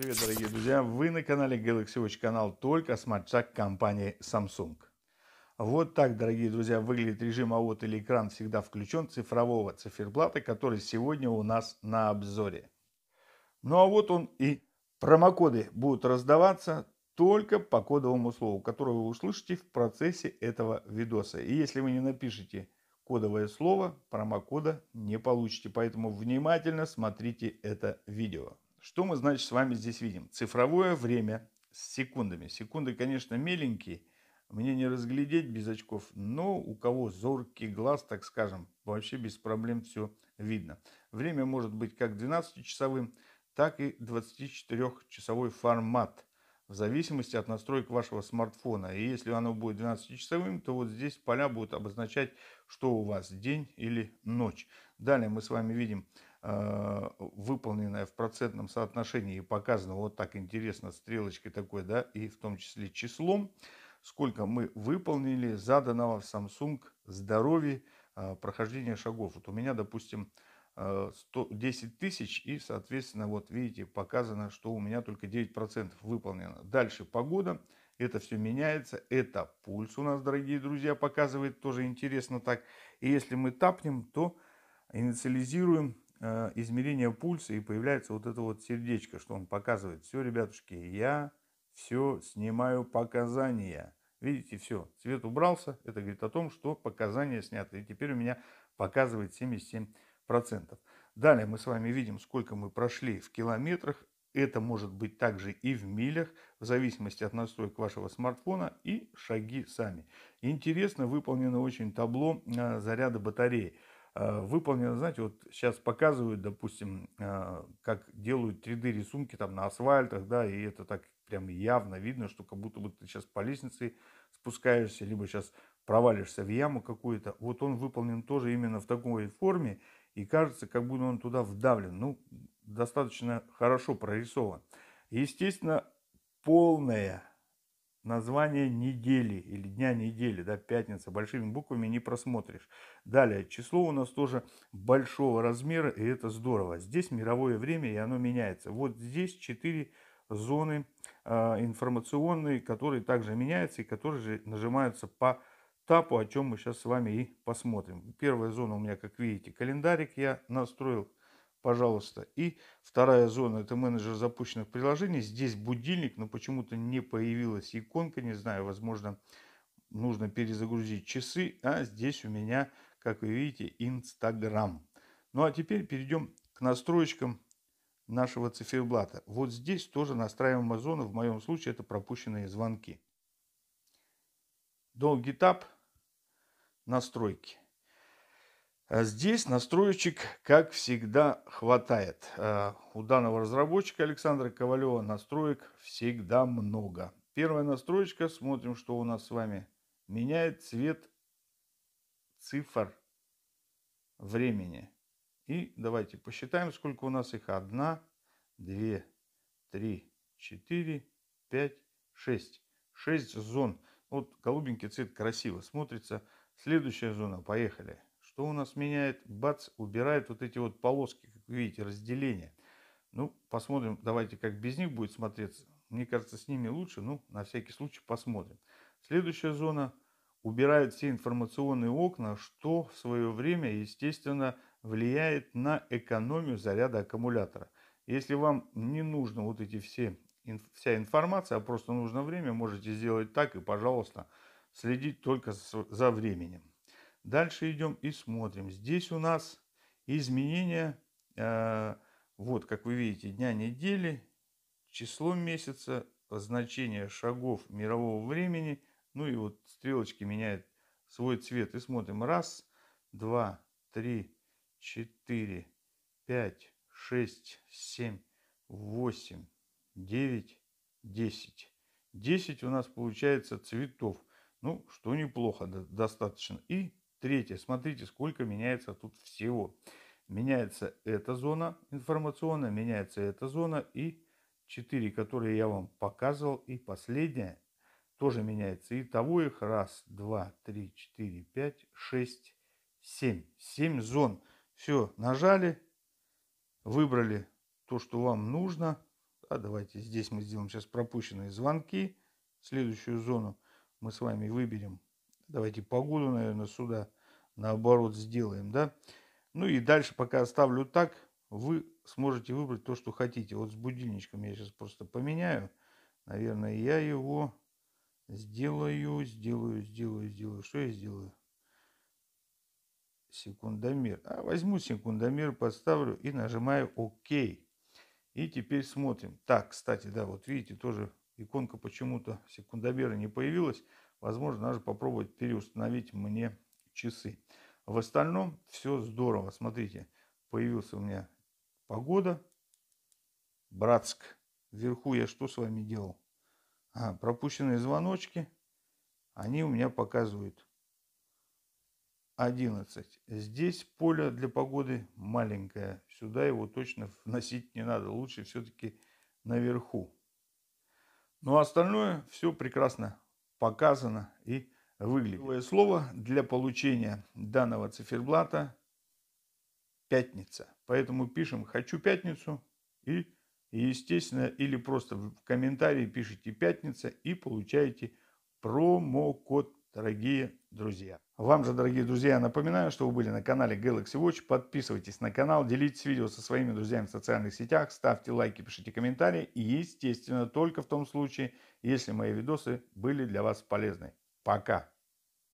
Привет, дорогие друзья! Вы на канале Galaxy Watch канал только с матчак компании Samsung. Вот так, дорогие друзья, выглядит режим АОТ или экран всегда включен цифрового циферблата, который сегодня у нас на обзоре. Ну а вот он и промокоды будут раздаваться только по кодовому слову, которое вы услышите в процессе этого видоса. И если вы не напишете кодовое слово, промокода не получите. Поэтому внимательно смотрите это видео. Что мы, значит, с вами здесь видим? Цифровое время с секундами. Секунды, конечно, меленькие, мне не разглядеть без очков, но у кого зоркий глаз, так скажем, вообще без проблем все видно. Время может быть как 12-часовым, так и 24-часовой формат, в зависимости от настроек вашего смартфона. И если оно будет 12-часовым, то вот здесь поля будут обозначать, что у вас день или ночь. Далее мы с вами видим Э, выполненная в процентном соотношении и показана вот так интересно стрелочкой такой, да, и в том числе числом, сколько мы выполнили заданного в Samsung Здоровье э, прохождения шагов. Вот у меня, допустим, 10 э, тысяч и, соответственно, вот видите, показано, что у меня только 9% выполнено. Дальше погода. Это все меняется. Это пульс у нас, дорогие друзья, показывает. Тоже интересно так. И если мы тапнем, то инициализируем Э, измерение пульса и появляется вот это вот сердечко, что он показывает. Все, ребятушки, я все снимаю показания. Видите, все, цвет убрался. Это говорит о том, что показания сняты. И теперь у меня показывает 77%. Далее мы с вами видим, сколько мы прошли в километрах. Это может быть также и в милях, в зависимости от настроек вашего смартфона и шаги сами. Интересно выполнено очень табло э, заряда батареи. Э, выполнено, знаете, вот сейчас показывают, допустим, э, как делают 3D рисунки там на асфальтах, да, и это так прям явно видно, что как будто бы ты сейчас по лестнице спускаешься, либо сейчас провалишься в яму какую-то. Вот он выполнен тоже именно в такой форме, и кажется, как будто он туда вдавлен. Ну, достаточно хорошо прорисован. Естественно, полная название недели или дня недели, да, пятница, большими буквами не просмотришь. Далее, число у нас тоже большого размера, и это здорово. Здесь мировое время, и оно меняется. Вот здесь четыре зоны э, информационные, которые также меняются и которые же нажимаются по тапу, о чем мы сейчас с вами и посмотрим. Первая зона у меня, как видите, календарик я настроил пожалуйста. И вторая зона – это менеджер запущенных приложений. Здесь будильник, но почему-то не появилась иконка, не знаю, возможно, нужно перезагрузить часы. А здесь у меня, как вы видите, Инстаграм. Ну а теперь перейдем к настройкам нашего циферблата. Вот здесь тоже настраиваем зона, в моем случае это пропущенные звонки. Долгий этап настройки. А здесь настроечек, как всегда, хватает. А, у данного разработчика Александра Ковалева настроек всегда много. Первая настроечка, смотрим, что у нас с вами. Меняет цвет цифр времени. И давайте посчитаем, сколько у нас их. Одна, две, три, четыре, пять, шесть. Шесть зон. Вот голубенький цвет красиво смотрится. Следующая зона, поехали. Кто у нас меняет? Бац, убирает вот эти вот полоски, как вы видите, разделения. Ну, посмотрим, давайте, как без них будет смотреться. Мне кажется, с ними лучше, ну, на всякий случай посмотрим. Следующая зона убирает все информационные окна, что в свое время, естественно, влияет на экономию заряда аккумулятора. Если вам не нужно вот эти все, вся информация, а просто нужно время, можете сделать так и, пожалуйста, следить только за временем. Дальше идем и смотрим. Здесь у нас изменения, э, вот как вы видите, дня недели, число месяца, значение шагов мирового времени. Ну и вот стрелочки меняют свой цвет. И смотрим. Раз, два, три, четыре, пять, шесть, семь, восемь, девять, десять. Десять у нас получается цветов. Ну, что неплохо достаточно. И Третье. Смотрите, сколько меняется тут всего. Меняется эта зона информационная, меняется эта зона и четыре, которые я вам показывал. И последняя тоже меняется. Итого их раз, два, три, четыре, пять, шесть, семь. Семь зон. Все, нажали, выбрали то, что вам нужно. А давайте здесь мы сделаем сейчас пропущенные звонки. Следующую зону мы с вами выберем Давайте погоду, наверное, сюда наоборот сделаем, да. Ну и дальше пока оставлю так, вы сможете выбрать то, что хотите. Вот с будильничком я сейчас просто поменяю. Наверное, я его сделаю, сделаю, сделаю, сделаю. Что я сделаю? Секундомер. А возьму секундомер, подставлю и нажимаю ОК. И теперь смотрим. Так, кстати, да, вот видите, тоже иконка почему-то секундомера не появилась. Возможно, даже попробовать переустановить мне часы. В остальном все здорово. Смотрите, появился у меня погода. Братск. Вверху я что с вами делал? А, пропущенные звоночки. Они у меня показывают 11. Здесь поле для погоды маленькое. Сюда его точно вносить не надо. Лучше все-таки наверху. Но ну, а остальное все прекрасно показано и выглядит. Новое слово для получения данного циферблата – пятница. Поэтому пишем «хочу пятницу» и, естественно, или просто в комментарии пишите «пятница» и получаете промокод, дорогие друзья. Вам же, дорогие друзья, напоминаю, что вы были на канале Galaxy Watch. Подписывайтесь на канал, делитесь видео со своими друзьями в социальных сетях, ставьте лайки, пишите комментарии. И, естественно, только в том случае, если мои видосы были для вас полезны. Пока!